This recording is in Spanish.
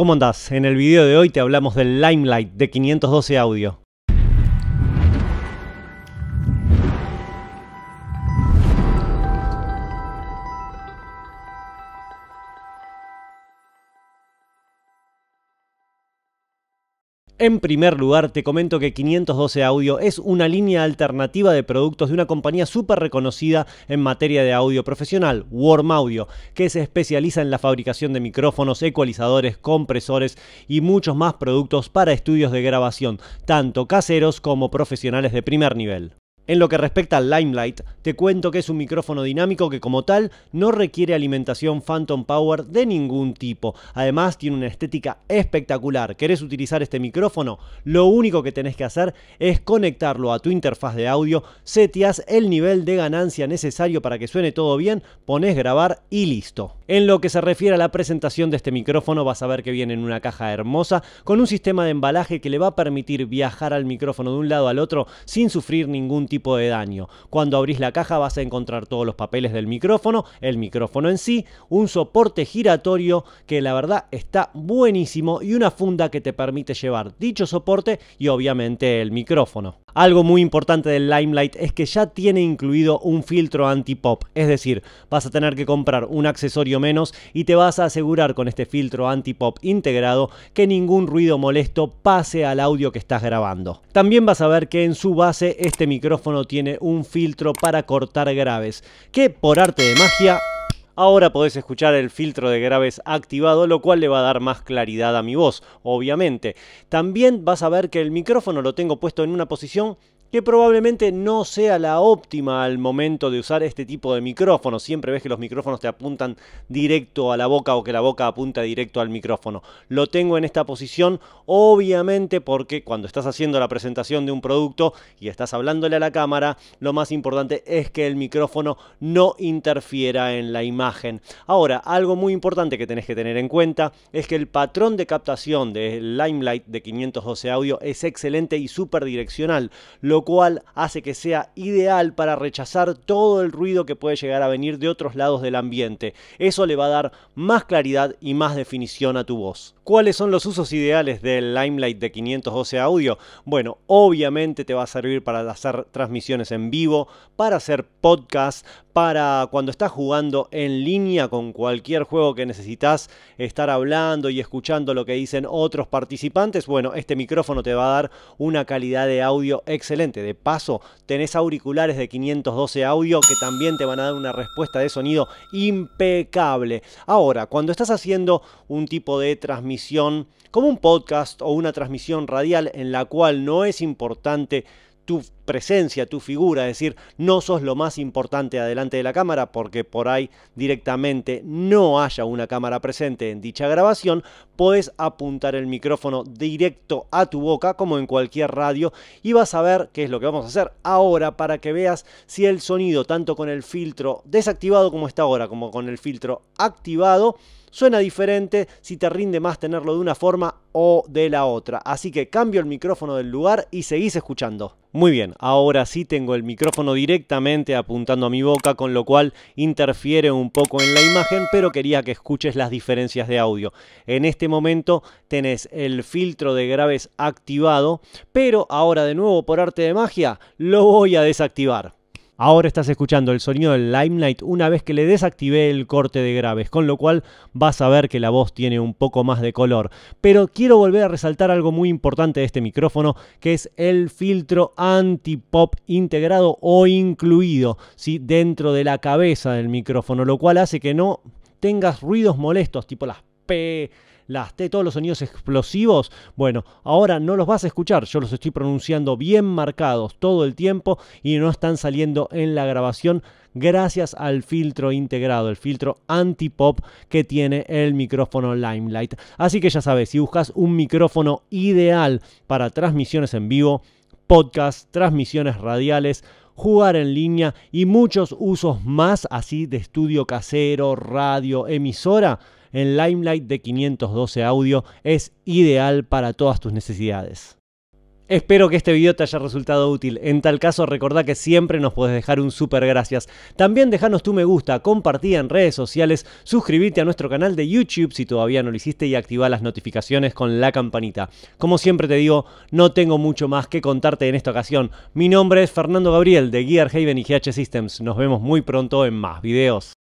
¿Cómo andás? En el video de hoy te hablamos del Limelight de 512 Audio. En primer lugar, te comento que 512 Audio es una línea alternativa de productos de una compañía súper reconocida en materia de audio profesional, Warm Audio, que se especializa en la fabricación de micrófonos, ecualizadores, compresores y muchos más productos para estudios de grabación, tanto caseros como profesionales de primer nivel. En lo que respecta al Limelight, te cuento que es un micrófono dinámico que como tal no requiere alimentación Phantom Power de ningún tipo. Además tiene una estética espectacular. ¿Querés utilizar este micrófono? Lo único que tenés que hacer es conectarlo a tu interfaz de audio, seteas el nivel de ganancia necesario para que suene todo bien, pones grabar y listo. En lo que se refiere a la presentación de este micrófono, vas a ver que viene en una caja hermosa con un sistema de embalaje que le va a permitir viajar al micrófono de un lado al otro sin sufrir ningún tipo de daño. Cuando abrís la caja vas a encontrar todos los papeles del micrófono, el micrófono en sí, un soporte giratorio que la verdad está buenísimo y una funda que te permite llevar dicho soporte y obviamente el micrófono. Algo muy importante del Limelight es que ya tiene incluido un filtro anti-pop, es decir, vas a tener que comprar un accesorio menos y te vas a asegurar con este filtro anti-pop integrado que ningún ruido molesto pase al audio que estás grabando. También vas a ver que en su base este micrófono no tiene un filtro para cortar graves, que por arte de magia Ahora podés escuchar el filtro de graves activado, lo cual le va a dar más claridad a mi voz, obviamente. También vas a ver que el micrófono lo tengo puesto en una posición que probablemente no sea la óptima al momento de usar este tipo de micrófono. Siempre ves que los micrófonos te apuntan directo a la boca o que la boca apunta directo al micrófono. Lo tengo en esta posición obviamente porque cuando estás haciendo la presentación de un producto y estás hablándole a la cámara, lo más importante es que el micrófono no interfiera en la imagen. Ahora, algo muy importante que tenés que tener en cuenta es que el patrón de captación de Limelight de 512 audio es excelente y súper direccional. Lo cual hace que sea ideal para rechazar todo el ruido que puede llegar a venir de otros lados del ambiente. Eso le va a dar más claridad y más definición a tu voz. ¿Cuáles son los usos ideales del Limelight de 512 Audio? Bueno, obviamente te va a servir para hacer transmisiones en vivo, para hacer podcasts, para cuando estás jugando en línea con cualquier juego que necesitas estar hablando y escuchando lo que dicen otros participantes. Bueno, este micrófono te va a dar una calidad de audio excelente. De paso, tenés auriculares de 512 audio que también te van a dar una respuesta de sonido impecable. Ahora, cuando estás haciendo un tipo de transmisión como un podcast o una transmisión radial en la cual no es importante tu presencia, tu figura, es decir, no sos lo más importante adelante de la cámara porque por ahí directamente no haya una cámara presente en dicha grabación, puedes apuntar el micrófono directo a tu boca como en cualquier radio y vas a ver qué es lo que vamos a hacer ahora para que veas si el sonido tanto con el filtro desactivado como está ahora como con el filtro activado suena diferente, si te rinde más tenerlo de una forma o de la otra. Así que cambio el micrófono del lugar y seguís escuchando. Muy bien, Ahora sí tengo el micrófono directamente apuntando a mi boca, con lo cual interfiere un poco en la imagen, pero quería que escuches las diferencias de audio. En este momento tenés el filtro de graves activado, pero ahora de nuevo por arte de magia lo voy a desactivar. Ahora estás escuchando el sonido del Limelight una vez que le desactivé el corte de graves, con lo cual vas a ver que la voz tiene un poco más de color. Pero quiero volver a resaltar algo muy importante de este micrófono, que es el filtro anti-pop integrado o incluido ¿sí? dentro de la cabeza del micrófono, lo cual hace que no tengas ruidos molestos, tipo las P las T, todos los sonidos explosivos, bueno, ahora no los vas a escuchar, yo los estoy pronunciando bien marcados todo el tiempo y no están saliendo en la grabación gracias al filtro integrado, el filtro anti-pop que tiene el micrófono Limelight. Así que ya sabes, si buscas un micrófono ideal para transmisiones en vivo, podcast, transmisiones radiales, jugar en línea y muchos usos más así de estudio casero, radio, emisora, en Limelight de 512 Audio es ideal para todas tus necesidades. Espero que este video te haya resultado útil. En tal caso, recordá que siempre nos podés dejar un super gracias. También dejanos tu me gusta, compartí en redes sociales, suscribite a nuestro canal de YouTube si todavía no lo hiciste y activa las notificaciones con la campanita. Como siempre te digo, no tengo mucho más que contarte en esta ocasión. Mi nombre es Fernando Gabriel de Gear Haven y GH Systems. Nos vemos muy pronto en más videos.